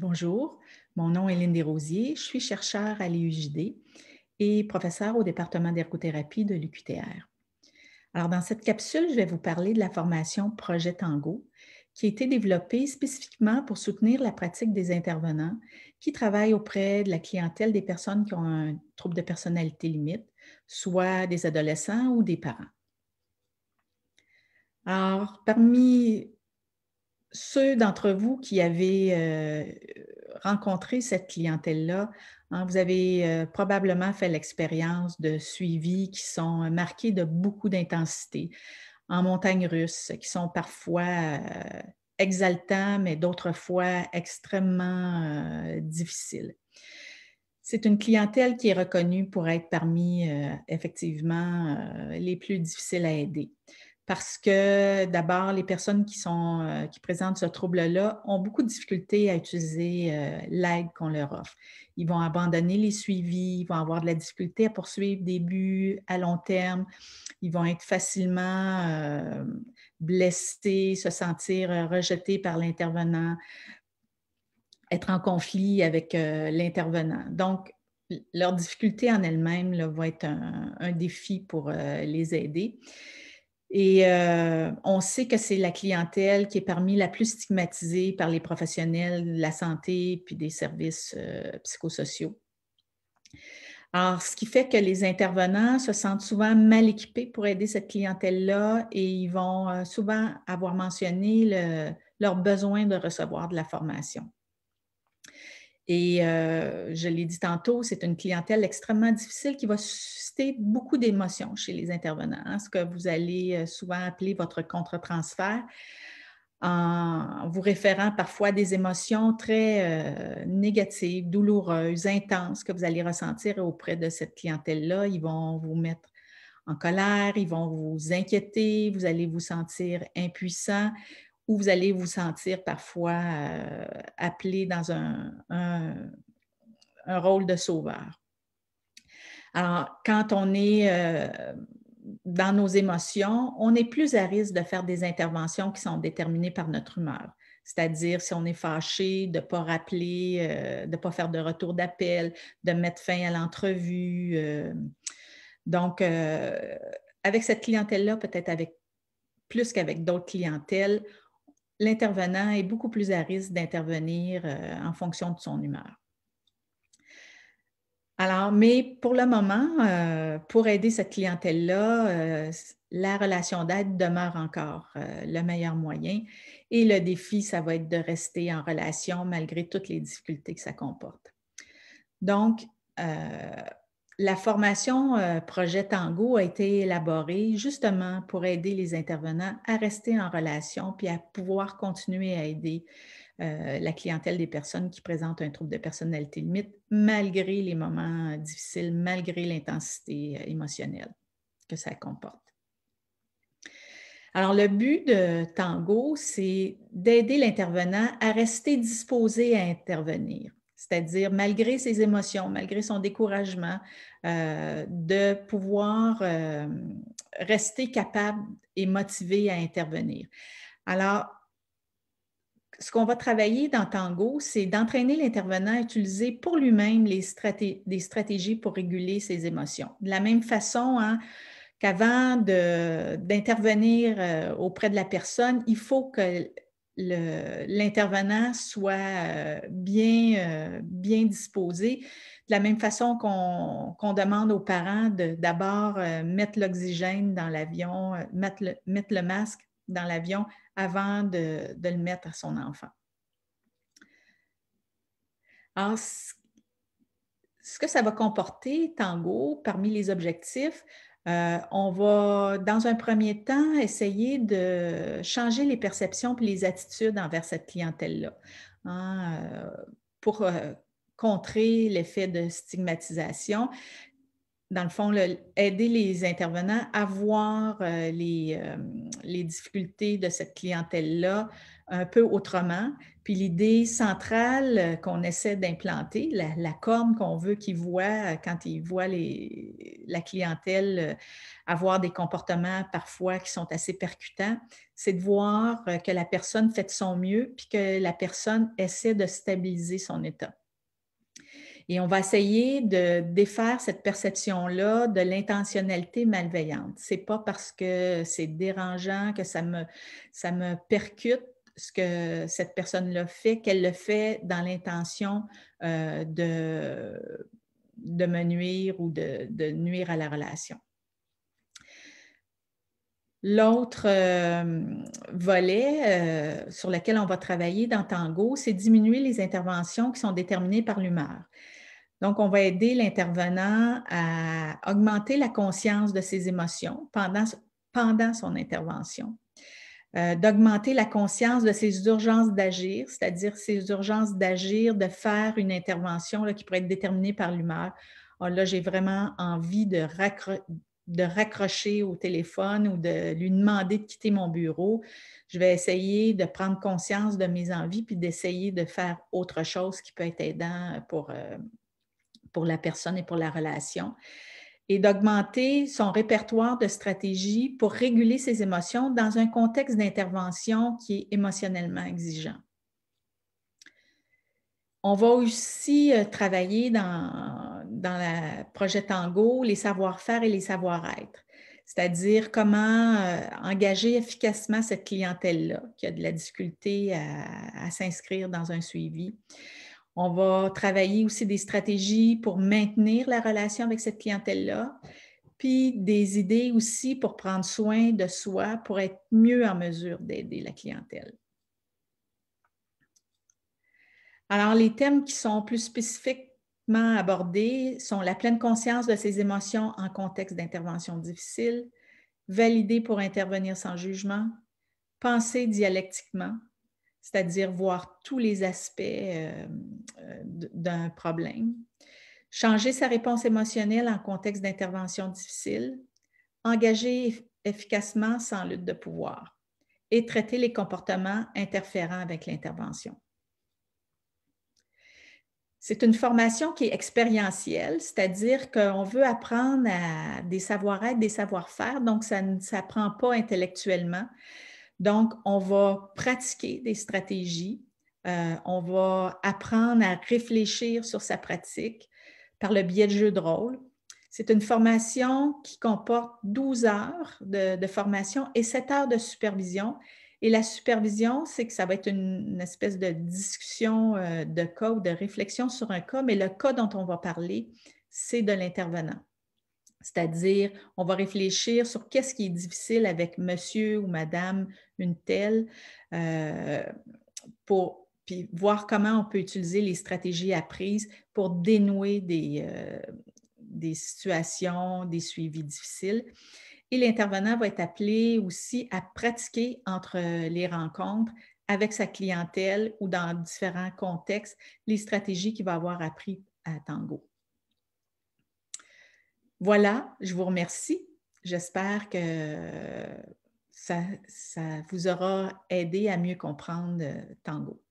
Bonjour, mon nom est Lynne Desrosiers, je suis chercheure à l'IUJD et professeure au département d'ergothérapie de l'UQTR. Alors, dans cette capsule, je vais vous parler de la formation Projet Tango, qui a été développée spécifiquement pour soutenir la pratique des intervenants qui travaillent auprès de la clientèle des personnes qui ont un trouble de personnalité limite, soit des adolescents ou des parents. Alors, parmi ceux d'entre vous qui avez euh, rencontré cette clientèle-là, hein, vous avez euh, probablement fait l'expérience de suivis qui sont euh, marqués de beaucoup d'intensité en montagne russe, qui sont parfois exaltants, mais d'autres fois extrêmement difficiles. C'est une clientèle qui est reconnue pour être parmi effectivement les plus difficiles à aider parce que d'abord, les personnes qui, sont, euh, qui présentent ce trouble-là ont beaucoup de difficultés à utiliser euh, l'aide qu'on leur offre. Ils vont abandonner les suivis, ils vont avoir de la difficulté à poursuivre des buts à long terme, ils vont être facilement euh, blessés, se sentir rejetés par l'intervenant, être en conflit avec l'intervenant. Donc, leur difficulté en elle-même va être un défi pour les aider. Et euh, on sait que c'est la clientèle qui est parmi la plus stigmatisée par les professionnels de la santé puis des services euh, psychosociaux. Alors, ce qui fait que les intervenants se sentent souvent mal équipés pour aider cette clientèle-là et ils vont euh, souvent avoir mentionné leur besoin de recevoir de la formation. Et euh, je l'ai dit tantôt, c'est une clientèle extrêmement difficile qui va susciter beaucoup d'émotions chez les intervenants, hein, ce que vous allez euh, souvent appeler votre contre-transfert, en vous référant parfois à des émotions très euh, négatives, douloureuses, intenses que vous allez ressentir auprès de cette clientèle-là. Ils vont vous mettre en colère, ils vont vous inquiéter, vous allez vous sentir impuissant, où vous allez vous sentir parfois euh, appelé dans un, rôle de sauveur. Alors, quand on est euh, dans nos émotions, on est plus à risque de faire des interventions qui sont déterminées par notre humeur. C'est-à-dire, si on est fâché, de ne pas rappeler, euh, de ne pas faire de retour d'appel, de mettre fin à l'entrevue. donc, avec cette clientèle-là, peut-être avec plus qu'avec d'autres clientèles, l'intervenant est beaucoup plus à risque d'intervenir euh, en fonction de son humeur. Alors, mais pour le moment, euh, pour aider cette clientèle-là, euh, la relation d'aide demeure encore le meilleur moyen. Et le défi, ça va être de rester en relation malgré toutes les difficultés que ça comporte. Donc, la formation euh, Projet Tango a été élaborée justement pour aider les intervenants à rester en relation puis à pouvoir continuer à aider euh, la clientèle des personnes qui présentent un trouble de personnalité limite malgré les moments difficiles, malgré l'intensité euh, émotionnelle que ça comporte. Alors, le but de Tango, c'est d'aider l'intervenant à rester disposé à intervenir c'est-à-dire malgré ses émotions, malgré son découragement, euh, de pouvoir euh, rester capable et motivé à intervenir. Alors, ce qu'on va travailler dans Tango, c'est d'entraîner l'intervenant à utiliser pour lui-même les des stratégies pour réguler ses émotions. De la même façon, hein, qu'avant d'intervenir euh, auprès de la personne, il faut que l'intervenant soit euh, bien, euh, bien disposé. De la même façon qu'on demande aux parents de d'abord euh, mettre l'oxygène dans l'avion, mettre, mettre, le masque dans l'avion avant de, de, le mettre à son enfant. Alors, ce que ça va comporter, Tango, parmi les objectifs, euh, on va, dans un premier temps, essayer de changer les perceptions et les attitudes envers cette clientèle-là hein, euh, pour euh, contrer l'effet de stigmatisation dans le fond, aider les intervenants à voir euh, euh, les, difficultés de cette clientèle-là un peu autrement. Puis l'idée centrale euh, qu'on essaie d'implanter, la, la, corne qu'on veut qu'ils voient quand ils voient les, la clientèle avoir des comportements parfois qui sont assez percutants, c'est de voir que la personne fait de son mieux, puis que la personne essaie de stabiliser son état. Et on va essayer de défaire cette perception-là de l'intentionnalité malveillante. Ce n'est pas parce que c'est dérangeant que ça me, percute ce que cette personne-là fait, qu'elle le fait dans l'intention euh, de, me nuire ou de, nuire à la relation. L'autre euh, volet euh, sur lequel on va travailler dans Tango, c'est diminuer les interventions qui sont déterminées par l'humeur. Donc, on va aider l'intervenant à augmenter la conscience de ses émotions pendant, pendant son intervention, euh, d'augmenter la conscience de ses urgences d'agir, c'est-à-dire ses urgences d'agir, de faire une intervention qui pourrait être déterminée par l'humeur. Ah, là, j'ai vraiment envie de, de raccrocher au téléphone ou de lui demander de quitter mon bureau. Je vais essayer de prendre conscience de mes envies puis d'essayer de faire autre chose qui peut être aidant pour euh, pour la personne et pour la relation, et d'augmenter son répertoire de stratégies pour réguler ses émotions dans un contexte d'intervention qui est émotionnellement exigeant. On va aussi euh, travailler dans, dans le projet Tango les savoir-faire et les savoir-être, c'est-à-dire comment euh, engager efficacement cette clientèle-là qui a de la difficulté à s'inscrire dans un suivi. On va travailler aussi des stratégies pour maintenir la relation avec cette clientèle-là, puis des idées aussi pour prendre soin de soi, pour être mieux en mesure d'aider la clientèle. Alors, les thèmes qui sont plus spécifiquement abordés sont la pleine conscience de ses émotions en contexte d'intervention difficile, valider pour intervenir sans jugement, penser dialectiquement, c'est-à-dire voir tous les aspects euh, euh, d'un problème, changer sa réponse émotionnelle en contexte d'intervention difficile, engager efficacement sans lutte de pouvoir et traiter les comportements interférant avec l'intervention. C'est une formation qui est expérientielle, c'est-à-dire qu'on veut apprendre à des savoir-être, des savoir-faire, donc ça ne s'apprend pas intellectuellement. Donc, on va pratiquer des stratégies, euh, on va apprendre à réfléchir sur sa pratique par le biais de jeux de rôle. C'est une formation qui comporte 12 heures de, formation et 7 heures de supervision. Et la supervision, c'est que ça va être une, espèce de discussion euh, de cas ou de réflexion sur un cas, mais le cas dont on va parler, c'est de l'intervenant. C'est-à-dire, on va réfléchir sur qu'est-ce qui est difficile avec monsieur ou madame une telle euh, pour puis voir comment on peut utiliser les stratégies apprises pour dénouer euh, des, situations, des suivis difficiles. Et l'intervenant va être appelé aussi à pratiquer entre les rencontres avec sa clientèle ou dans différents contextes les stratégies qu'il va avoir apprises à Tango. Voilà, je vous remercie. J'espère que ça, vous aura aidé à mieux comprendre euh, Tango.